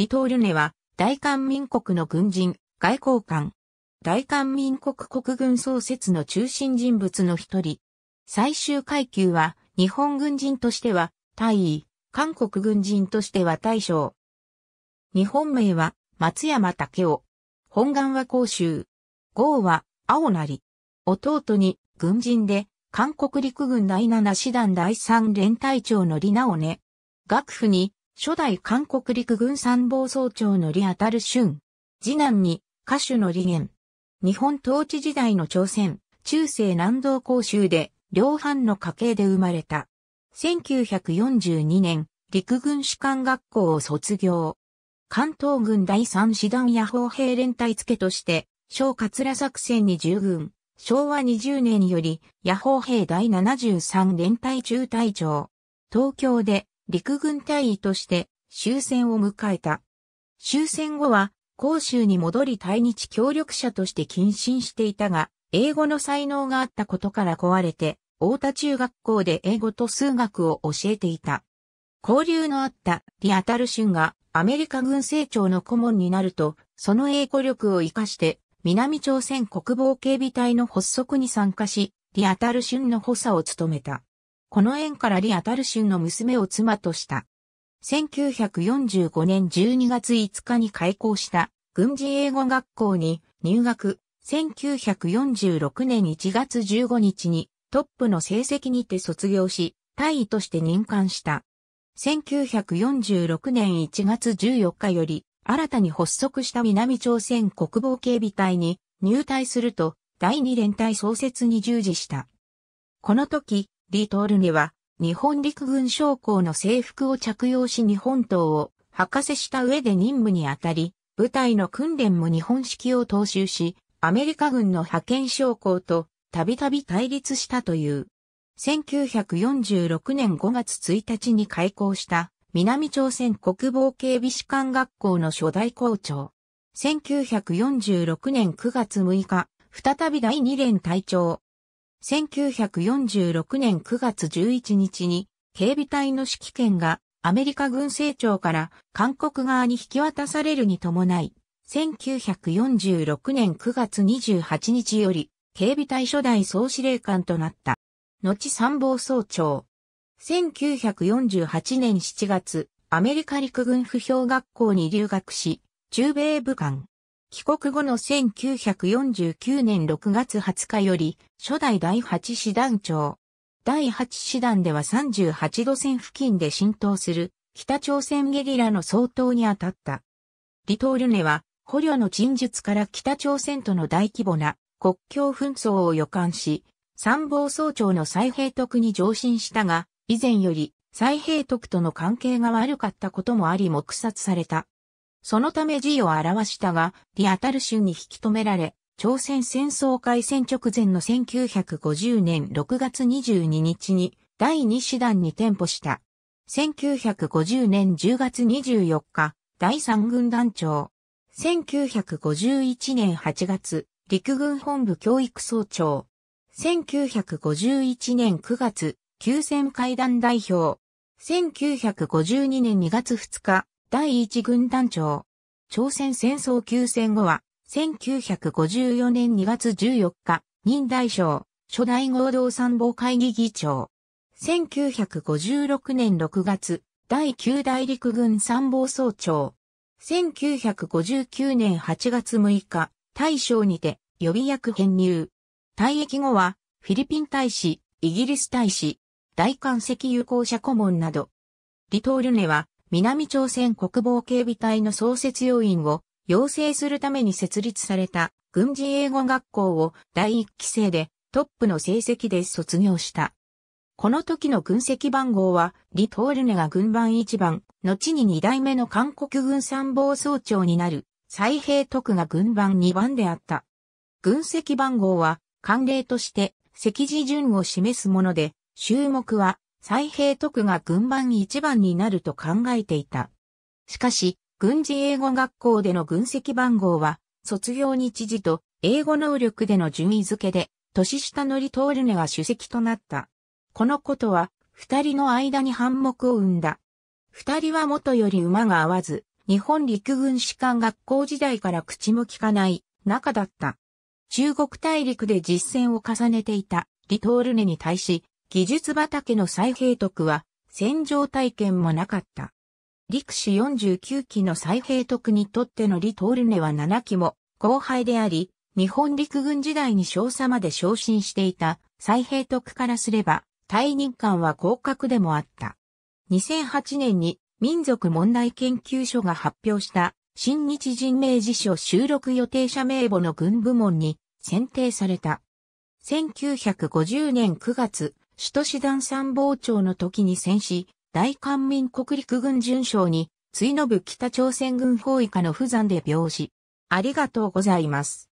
リトールネは、大韓民国の軍人、外交官。大韓民国国軍創設の中心人物の一人。最終階級は、日本軍人としては、大尉、韓国軍人としては大将。日本名は、松山武雄。本願は甲州。号は、青成。弟に、軍人で、韓国陸軍第7師団第3連隊長のリナオね。学府に、初代韓国陸軍参謀総長の李あたる春、次男に歌手の李ン。日本統治時代の朝鮮、中世南道公州で、両藩の家系で生まれた。1942年、陸軍士官学校を卒業。関東軍第三師団野砲兵連隊付として、小桂作戦に従軍。昭和20年より、野砲兵第73連隊中隊長。東京で、陸軍大員として終戦を迎えた。終戦後は、広州に戻り対日協力者として謹慎していたが、英語の才能があったことから壊れて、大田中学校で英語と数学を教えていた。交流のあったリアタルシュンがアメリカ軍政庁の顧問になると、その英語力を活かして、南朝鮮国防警備隊の発足に参加し、リアタルシュンの補佐を務めた。この縁からリア・タルシュンの娘を妻とした。1945年12月5日に開校した軍事英語学校に入学、1946年1月15日にトップの成績にて卒業し、大尉として任官した。1946年1月14日より新たに発足した南朝鮮国防警備隊に入隊すると第二連隊創設に従事した。この時、リトールには、日本陸軍将校の制服を着用し日本刀を博士した上で任務にあたり、部隊の訓練も日本式を踏襲し、アメリカ軍の派遣将校とたびたび対立したという。1946年5月1日に開校した南朝鮮国防警備士官学校の初代校長。1946年9月6日、再び第2連隊長、1946年9月11日に警備隊の指揮権がアメリカ軍政庁から韓国側に引き渡されるに伴い、1946年9月28日より警備隊初代総司令官となった。後参謀総長。1948年7月、アメリカ陸軍不評学校に留学し、中米武官、帰国後の1949年6月20日より、初代第8師団長。第8師団では38度線付近で浸透する、北朝鮮ゲリラの総統に当たった。リトールネは、捕虜の陳述から北朝鮮との大規模な国境紛争を予感し、参謀総長の蔡平徳に上申したが、以前より蔡平徳との関係が悪かったこともあり黙殺された。そのため字を表したが、リアタル州に引き止められ、朝鮮戦争開戦直前の1950年6月22日に第2師団に転布した。1950年10月24日、第3軍団長。1951年8月、陸軍本部教育総長。1951年9月、休戦会談代表。1952年2月2日、第一軍団長。朝鮮戦争休戦後は、1954年2月14日、任大将、初代合同参謀会議議長。1956年6月、第9大陸軍参謀総長。1959年8月6日、大将にて予備役編入。退役後は、フィリピン大使、イギリス大使、大韓石油公社顧問など。リトールネは、南朝鮮国防警備隊の創設要員を養成するために設立された軍事英語学校を第1期生でトップの成績で卒業した。この時の軍籍番号は、リポールネが軍番1番、後に2代目の韓国軍参謀総長になる、蔡平徳が軍番2番であった。軍籍番号は、慣例として、赤字順を示すもので、注目は、再平徳が軍番一番になると考えていた。しかし、軍事英語学校での軍籍番号は、卒業日時と英語能力での順位付けで、年下のリトールネが主席となった。このことは、二人の間に反目を生んだ。二人は元より馬が合わず、日本陸軍士官学校時代から口も聞かない仲だった。中国大陸で実戦を重ねていたリトールネに対し、技術畑の再兵徳は、戦場体験もなかった。陸士49期の再兵徳にとってのリールネは7期も後輩であり、日本陸軍時代に少佐まで昇進していた再兵徳からすれば、退任官は降格でもあった。2008年に民族問題研究所が発表した新日人名辞書収録予定者名簿の軍部門に選定された。1950年9月、首都師団参謀長の時に戦死、大韓民国陸軍準将に、追の部北朝鮮軍包囲下の不山で病死。ありがとうございます。